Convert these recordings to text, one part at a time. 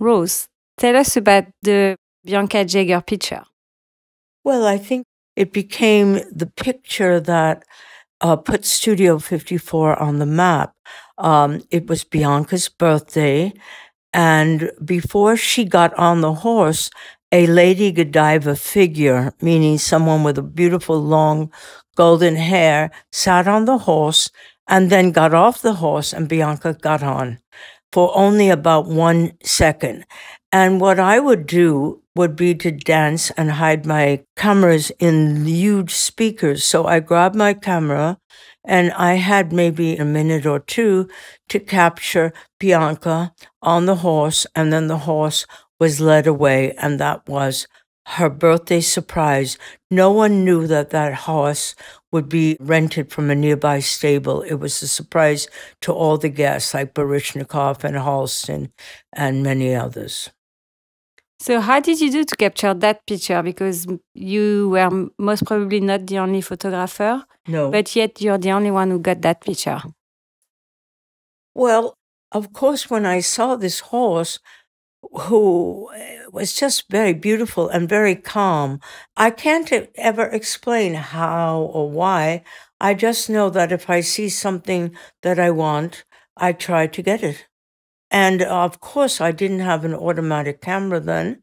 Rose, tell us about the Bianca Jagger picture. Well, I think it became the picture that uh, put Studio 54 on the map. Um, it was Bianca's birthday. And before she got on the horse, a Lady Godiva figure, meaning someone with a beautiful long golden hair, sat on the horse and then got off the horse, and Bianca got on for only about one second. And what I would do would be to dance and hide my cameras in huge speakers. So I grabbed my camera and I had maybe a minute or two to capture Bianca on the horse. And then the horse was led away. And that was her birthday surprise. No one knew that that horse would be rented from a nearby stable. It was a surprise to all the guests, like Baryshnikov and Halston and many others. So, how did you do to capture that picture? Because you were most probably not the only photographer. No. But yet, you're the only one who got that picture. Well, of course, when I saw this horse, who eh, was just very beautiful and very calm. I can't ever explain how or why. I just know that if I see something that I want, I try to get it. And uh, of course, I didn't have an automatic camera then.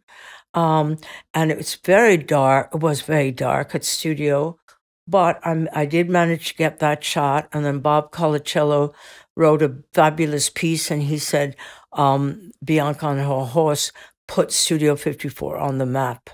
Um, and it was very dark. It was very dark at studio, but I'm, I did manage to get that shot. And then Bob Colicello wrote a fabulous piece, and he said, um, Bianca on her horse put Studio 54 on the map.